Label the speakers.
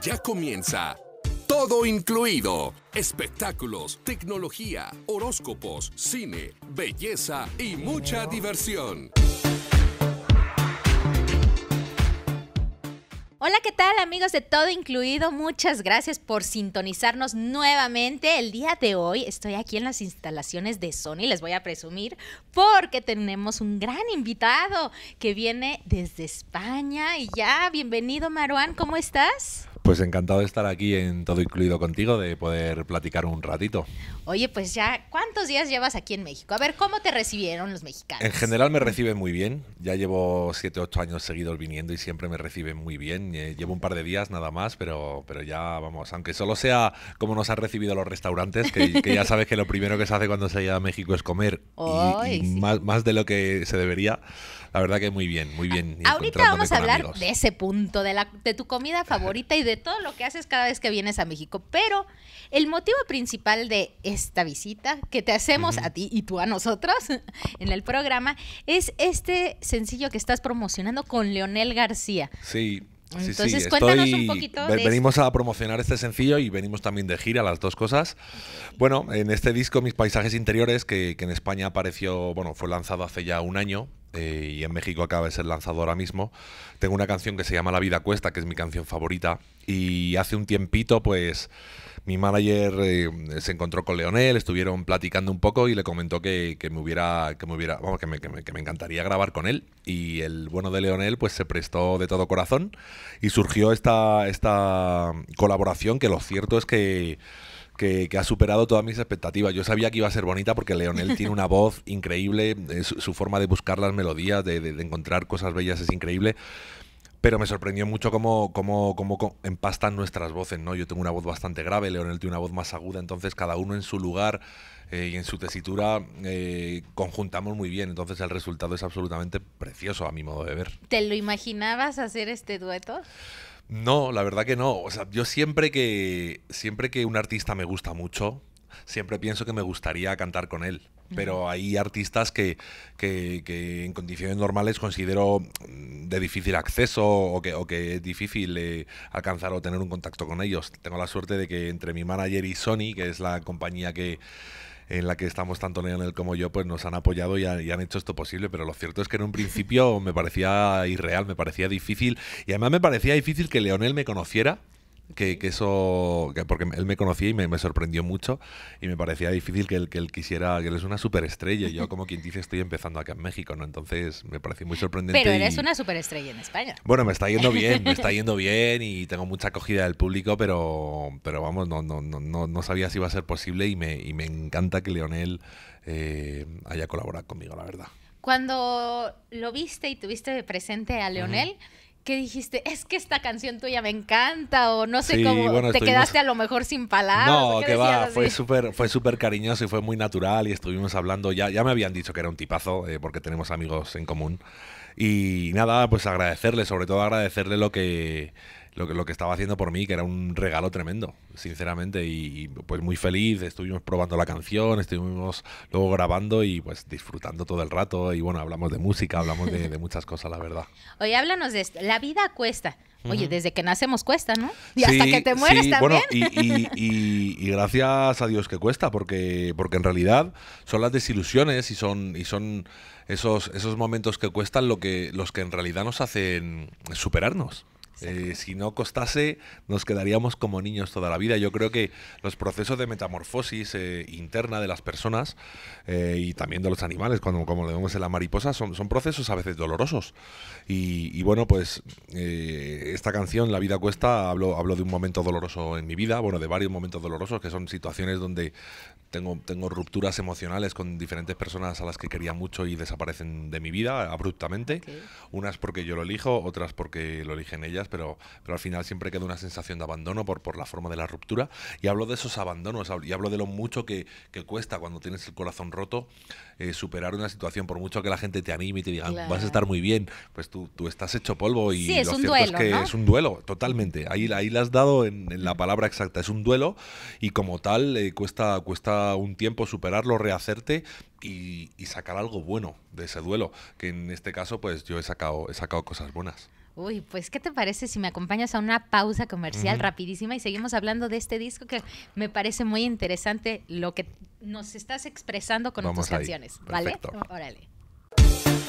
Speaker 1: ya comienza. Todo incluido. Espectáculos, tecnología, horóscopos, cine, belleza y mucha diversión.
Speaker 2: Hola, ¿qué tal amigos de Todo Incluido? Muchas gracias por sintonizarnos nuevamente. El día de hoy estoy aquí en las instalaciones de Sony, les voy a presumir, porque tenemos un gran invitado que viene desde España. Y ya, bienvenido Maruán, ¿cómo estás?
Speaker 1: Pues encantado de estar aquí en Todo Incluido contigo, de poder platicar un ratito.
Speaker 2: Oye, pues ya, ¿cuántos días llevas aquí en México? A ver, ¿cómo te recibieron los mexicanos? En general
Speaker 1: me reciben muy bien. Ya llevo 7, 8 años seguidos viniendo y siempre me reciben muy bien. Eh, llevo un par de días nada más, pero, pero ya vamos, aunque solo sea como nos han recibido los restaurantes, que, que ya sabes que lo primero que se hace cuando se llega a México es comer. y, más, más de lo que se debería. La verdad que muy bien, muy bien. Ah, ahorita vamos a hablar
Speaker 2: de ese punto, de, la, de tu comida favorita y de todo lo que haces cada vez que vienes a México. Pero el motivo principal de esta visita que te hacemos a ti y tú a nosotros en el programa es este sencillo que estás promocionando con Leonel García.
Speaker 1: Sí. Entonces, cuéntanos un poquito. De venimos a promocionar este sencillo y venimos también de gira, las dos cosas. Bueno, en este disco, Mis Paisajes Interiores, que, que, en España apareció, bueno, fue lanzado hace ya un año, eh, y en México acaba de ser lanzado ahora mismo. Tengo una canción que se llama La vida cuesta, que es mi canción favorita. Y hace un tiempito, pues, mi manager eh, se encontró con Leonel, estuvieron platicando un poco y le comentó que, que me hubiera, que me hubiera, vamos, que, me, que me, encantaría grabar con él. Y el bueno de Leonel, pues, se prestó de todo corazón y surgió esta, esta colaboración que lo cierto es que que, ha superado todas mis expectativas. Yo sabía que iba a ser bonita porque Leonel tiene una voz increíble, eh, su, forma de buscar las melodías, de, encontrar cosas bellas es increíble. Pero me sorprendió mucho cómo, cómo, cómo empastan nuestras voces, ¿no? Yo tengo una voz bastante grave, Leonel tiene una voz más aguda, entonces cada uno en su lugar eh, y en su tesitura eh, conjuntamos muy bien. Entonces el resultado es absolutamente precioso a mi modo de ver.
Speaker 2: ¿Te lo imaginabas hacer este dueto?
Speaker 1: No, la verdad que no. O sea, yo siempre que, siempre que un artista me gusta mucho, siempre pienso que me gustaría cantar con él. Pero hay artistas que, en condiciones normales considero mm, de difícil acceso o que, o que es difícil eh, alcanzar o tener un contacto con ellos. Tengo la suerte de que entre mi manager y Sony, que es la compañía que, en la que estamos tanto Leonel como yo, pues nos han apoyado y, han hecho esto posible. Pero lo cierto es que en un principio me parecía irreal, me parecía difícil. Y además me parecía difícil que Leonel me conociera que, eso, porque él me conocía y me, sorprendió mucho y me parecía difícil que él, que él quisiera, que él es una superestrella. Yo, como quien dice, estoy empezando acá en México, ¿no? Entonces me pareció muy sorprendente. Pero eres una
Speaker 2: superestrella en España. Bueno, me está yendo bien, me está
Speaker 1: yendo bien y tengo mucha acogida del público, pero, pero vamos, no, no, no, no sabía si iba a ser posible y me, y me encanta que Leonel eh, haya colaborado conmigo, la verdad.
Speaker 2: Cuando lo viste y tuviste presente a Leonel, que dijiste, es que esta canción tuya me encanta, o no sé cómo, te quedaste a lo mejor sin palabras. No, que va, fue
Speaker 1: súper fue súper cariñoso y fue muy natural y estuvimos hablando, ya, ya me habían dicho que era un tipazo, eh, porque tenemos amigos en común. Y nada, pues agradecerle, sobre todo agradecerle lo que lo que, estaba haciendo por mí, que era un regalo tremendo, sinceramente. Y, pues muy feliz, estuvimos probando la canción, estuvimos luego grabando y pues disfrutando todo el rato. Y bueno, hablamos de música, hablamos de, muchas cosas, la verdad.
Speaker 2: Oye, háblanos de esto. La vida cuesta. Oye, desde que nacemos cuesta, ¿no? Y hasta que te mueres también. y,
Speaker 1: y, gracias a Dios que cuesta, porque, porque en realidad son las desilusiones y son, y son esos, esos momentos que cuestan lo que, los que en realidad nos hacen superarnos. Eh, si no costase, nos quedaríamos como niños toda la vida. Yo creo que los procesos de metamorfosis eh, interna de las personas eh, y también de los animales, como lo vemos en la mariposa, son, procesos a veces dolorosos. Y, bueno, pues esta canción, La vida cuesta, hablo, hablo de un momento doloroso en mi vida, bueno, de varios momentos dolorosos, que son situaciones donde tengo, tengo rupturas emocionales con diferentes personas a las que quería mucho y desaparecen de mi vida abruptamente. Unas porque yo lo elijo, otras porque lo eligen ellas, pero, pero al final siempre queda una sensación de abandono por, por la forma de la ruptura. Y hablo de esos abandonos y hablo de lo mucho que, que cuesta cuando tienes el corazón roto eh, superar una situación, por mucho que la gente te anime y te diga, ah, vas a estar muy bien, pues tú, tú estás hecho polvo y sí, es cierto duelo, es que es un duelo, totalmente. Ahí, ahí la has dado en, la palabra exacta, es un duelo y como tal eh, cuesta, cuesta un tiempo superarlo, rehacerte y, sacar algo bueno de ese duelo. Que en este caso, pues yo he sacado, he sacado cosas buenas.
Speaker 2: Uy, pues ¿qué te parece si me acompañas a una pausa comercial rapidísima y seguimos hablando de este disco que me parece muy interesante lo que nos estás expresando con tus canciones, ¿vale? Órale.